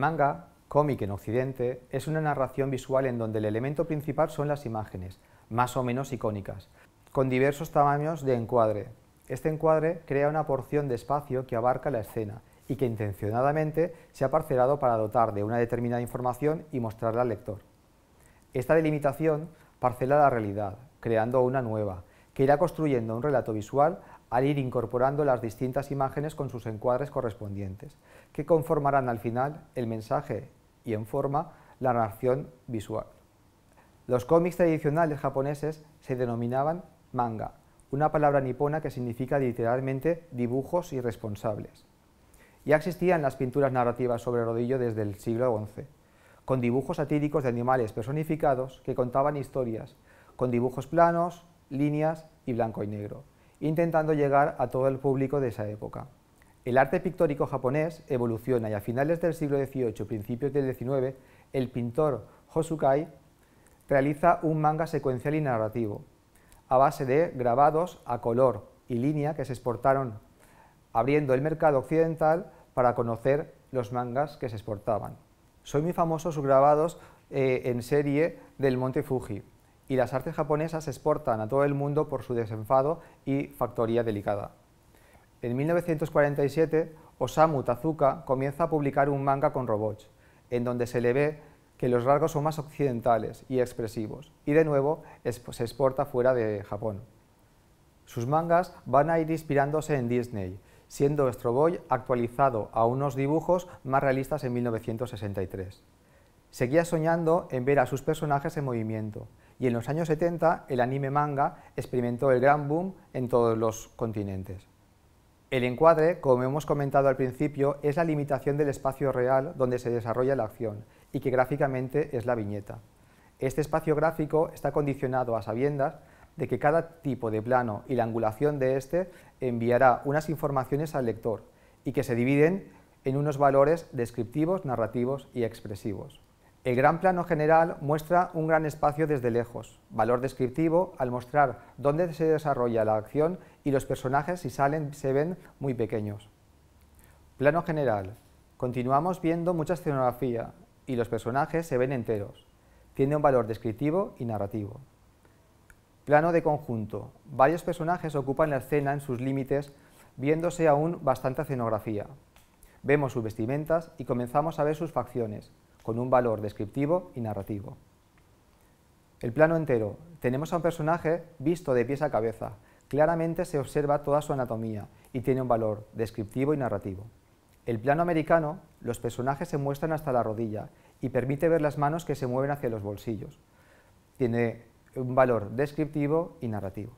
manga, cómic en Occidente, es una narración visual en donde el elemento principal son las imágenes, más o menos icónicas, con diversos tamaños de encuadre. Este encuadre crea una porción de espacio que abarca la escena y que intencionadamente se ha parcelado para dotar de una determinada información y mostrarla al lector. Esta delimitación parcela la realidad, creando una nueva, que irá construyendo un relato visual al ir incorporando las distintas imágenes con sus encuadres correspondientes, que conformarán al final el mensaje y en forma la narración visual. Los cómics tradicionales japoneses se denominaban manga, una palabra nipona que significa literalmente dibujos irresponsables. Ya existían las pinturas narrativas sobre rodillo desde el siglo XI, con dibujos satíricos de animales personificados que contaban historias, con dibujos planos, líneas y blanco y negro, intentando llegar a todo el público de esa época. El arte pictórico japonés evoluciona y a finales del siglo XVIII, principios del XIX, el pintor Hosukai realiza un manga secuencial y narrativo, a base de grabados a color y línea que se exportaron, abriendo el mercado occidental para conocer los mangas que se exportaban. Son muy famosos sus grabados eh, en serie del Monte Fuji, y las artes japonesas se exportan a todo el mundo por su desenfado y factoría delicada. En 1947, Osamu Tazuka comienza a publicar un manga con robots, en donde se le ve que los rasgos son más occidentales y expresivos, y de nuevo pues, se exporta fuera de Japón. Sus mangas van a ir inspirándose en Disney, siendo Astro Boy actualizado a unos dibujos más realistas en 1963. Seguía soñando en ver a sus personajes en movimiento, y en los años 70 el anime manga experimentó el gran boom en todos los continentes. El encuadre, como hemos comentado al principio, es la limitación del espacio real donde se desarrolla la acción y que gráficamente es la viñeta. Este espacio gráfico está condicionado a sabiendas de que cada tipo de plano y la angulación de este enviará unas informaciones al lector y que se dividen en unos valores descriptivos, narrativos y expresivos. El gran plano general muestra un gran espacio desde lejos, valor descriptivo al mostrar dónde se desarrolla la acción y los personajes si salen se ven muy pequeños. Plano general. Continuamos viendo mucha escenografía y los personajes se ven enteros. Tiene un valor descriptivo y narrativo. Plano de conjunto. Varios personajes ocupan la escena en sus límites viéndose aún bastante escenografía. Vemos sus vestimentas y comenzamos a ver sus facciones, con un valor descriptivo y narrativo. El plano entero. Tenemos a un personaje visto de pies a cabeza. Claramente se observa toda su anatomía y tiene un valor descriptivo y narrativo. El plano americano, los personajes se muestran hasta la rodilla y permite ver las manos que se mueven hacia los bolsillos. Tiene un valor descriptivo y narrativo.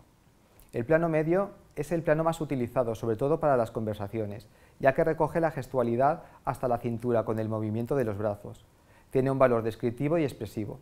El plano medio es el plano más utilizado, sobre todo para las conversaciones, ya que recoge la gestualidad hasta la cintura con el movimiento de los brazos tiene un valor descriptivo y expresivo.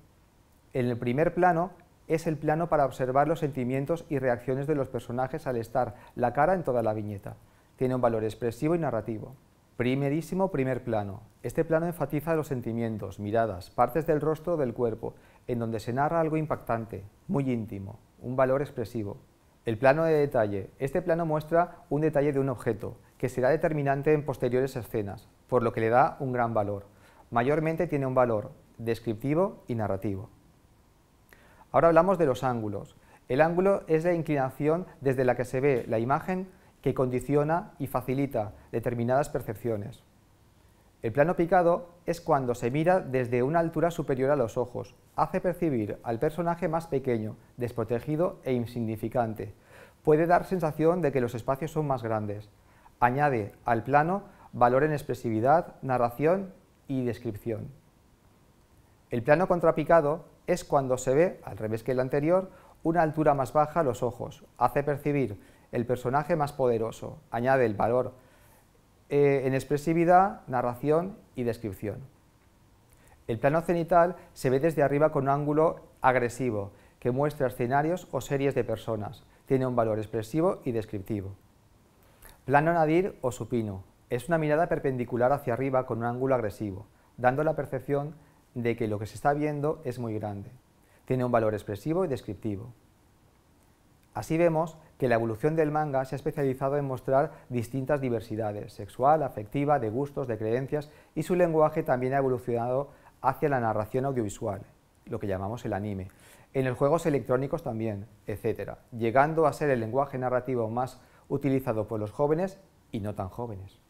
En el primer plano es el plano para observar los sentimientos y reacciones de los personajes al estar la cara en toda la viñeta. Tiene un valor expresivo y narrativo. Primerísimo primer plano. Este plano enfatiza los sentimientos, miradas, partes del rostro o del cuerpo, en donde se narra algo impactante, muy íntimo, un valor expresivo. El plano de detalle. Este plano muestra un detalle de un objeto, que será determinante en posteriores escenas, por lo que le da un gran valor mayormente tiene un valor descriptivo y narrativo. Ahora hablamos de los ángulos. El ángulo es la inclinación desde la que se ve la imagen que condiciona y facilita determinadas percepciones. El plano picado es cuando se mira desde una altura superior a los ojos, hace percibir al personaje más pequeño, desprotegido e insignificante. Puede dar sensación de que los espacios son más grandes. Añade al plano valor en expresividad, narración y descripción. El plano contrapicado es cuando se ve, al revés que el anterior, una altura más baja a los ojos, hace percibir el personaje más poderoso, añade el valor eh, en expresividad, narración y descripción. El plano cenital se ve desde arriba con un ángulo agresivo, que muestra escenarios o series de personas. Tiene un valor expresivo y descriptivo. Plano nadir o supino. Es una mirada perpendicular hacia arriba con un ángulo agresivo, dando la percepción de que lo que se está viendo es muy grande. Tiene un valor expresivo y descriptivo. Así vemos que la evolución del manga se ha especializado en mostrar distintas diversidades, sexual, afectiva, de gustos, de creencias, y su lenguaje también ha evolucionado hacia la narración audiovisual, lo que llamamos el anime, en los juegos electrónicos también, etc., llegando a ser el lenguaje narrativo más utilizado por los jóvenes y no tan jóvenes.